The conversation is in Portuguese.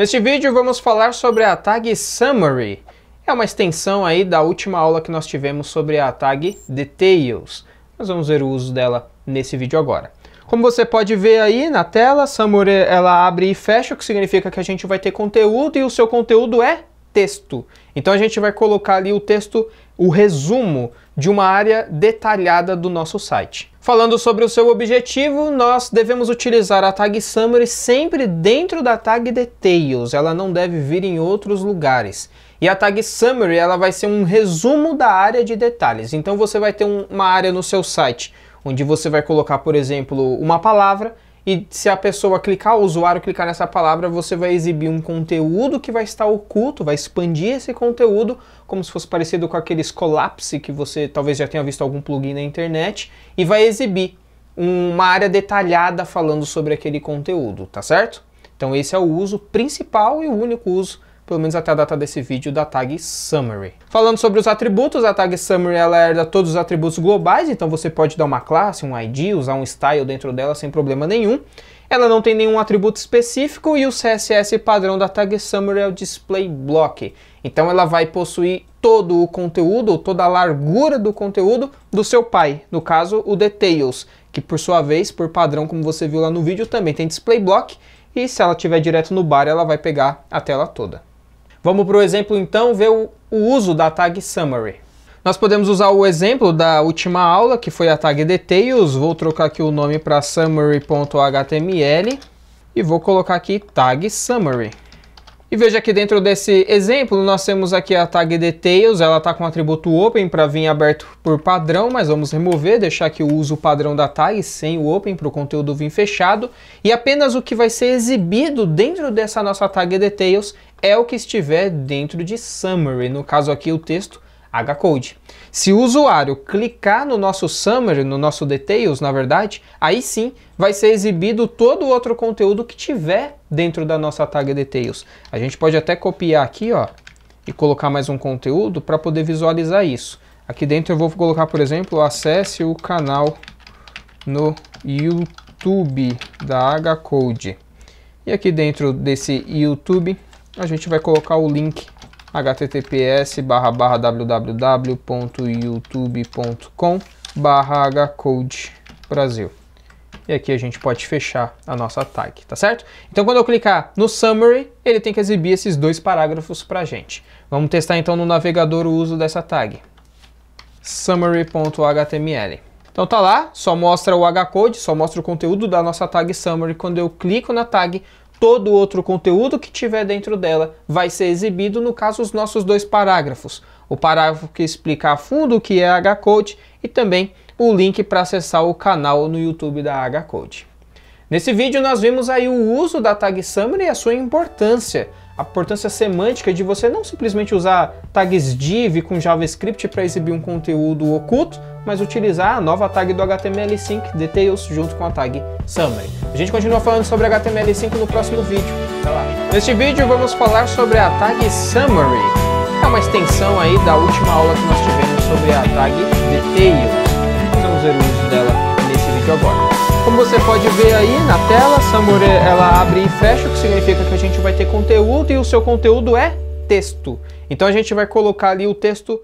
Neste vídeo vamos falar sobre a tag Summary. É uma extensão aí da última aula que nós tivemos sobre a tag Details. Nós vamos ver o uso dela nesse vídeo agora. Como você pode ver aí na tela, Summary ela abre e fecha, o que significa que a gente vai ter conteúdo e o seu conteúdo é texto. Então a gente vai colocar ali o texto, o resumo de uma área detalhada do nosso site. Falando sobre o seu objetivo, nós devemos utilizar a tag Summary sempre dentro da tag Details, ela não deve vir em outros lugares. E a tag Summary ela vai ser um resumo da área de detalhes, então você vai ter um, uma área no seu site onde você vai colocar, por exemplo, uma palavra e se a pessoa clicar, o usuário clicar nessa palavra, você vai exibir um conteúdo que vai estar oculto, vai expandir esse conteúdo, como se fosse parecido com aqueles collapse que você talvez já tenha visto algum plugin na internet, e vai exibir uma área detalhada falando sobre aquele conteúdo, tá certo? Então esse é o uso principal e o único uso pelo menos até a data desse vídeo, da tag Summary. Falando sobre os atributos, a tag Summary ela herda todos os atributos globais, então você pode dar uma classe, um ID, usar um style dentro dela sem problema nenhum. Ela não tem nenhum atributo específico e o CSS padrão da tag Summary é o Display Block. Então ela vai possuir todo o conteúdo, toda a largura do conteúdo do seu pai, no caso o Details, que por sua vez, por padrão, como você viu lá no vídeo, também tem Display Block e se ela tiver direto no bar, ela vai pegar a tela toda. Vamos para o exemplo então ver o, o uso da tag summary. Nós podemos usar o exemplo da última aula, que foi a tag details. Vou trocar aqui o nome para summary.html e vou colocar aqui tag summary. E veja que dentro desse exemplo, nós temos aqui a tag details, ela está com o atributo open para vir aberto por padrão, mas vamos remover, deixar use o uso padrão da tag sem o open para o conteúdo vir fechado. E apenas o que vai ser exibido dentro dessa nossa tag details é o que estiver dentro de summary, no caso aqui o texto H-Code. Se o usuário clicar no nosso Summary, no nosso Details, na verdade, aí sim vai ser exibido todo o outro conteúdo que tiver dentro da nossa tag Details. A gente pode até copiar aqui ó, e colocar mais um conteúdo para poder visualizar isso. Aqui dentro eu vou colocar, por exemplo, acesse o canal no YouTube da H-Code. E aqui dentro desse YouTube a gente vai colocar o link https barra barra www.youtube.com barra hcode Brasil. E aqui a gente pode fechar a nossa tag, tá certo? Então quando eu clicar no Summary, ele tem que exibir esses dois parágrafos pra gente. Vamos testar então no navegador o uso dessa tag. Summary.html então tá lá, só mostra o H-code, só mostra o conteúdo da nossa tag summary. Quando eu clico na tag, todo outro conteúdo que tiver dentro dela vai ser exibido, no caso, os nossos dois parágrafos. O parágrafo que explica a fundo o que é a H-Code e também o link para acessar o canal no YouTube da H-Code. Nesse vídeo nós vimos aí o uso da tag summary e a sua importância, a importância semântica de você não simplesmente usar tags div com JavaScript para exibir um conteúdo oculto, mas utilizar a nova tag do HTML5 details junto com a tag summary. A gente continua falando sobre HTML5 no próximo vídeo. Até lá. Neste vídeo vamos falar sobre a tag summary. É uma extensão aí da última aula que nós tivemos sobre a tag details. Vamos ver o uso dela nesse vídeo agora. Como você pode ver aí na tela, Samore ela abre e fecha, o que significa que a gente vai ter conteúdo e o seu conteúdo é texto. Então a gente vai colocar ali o texto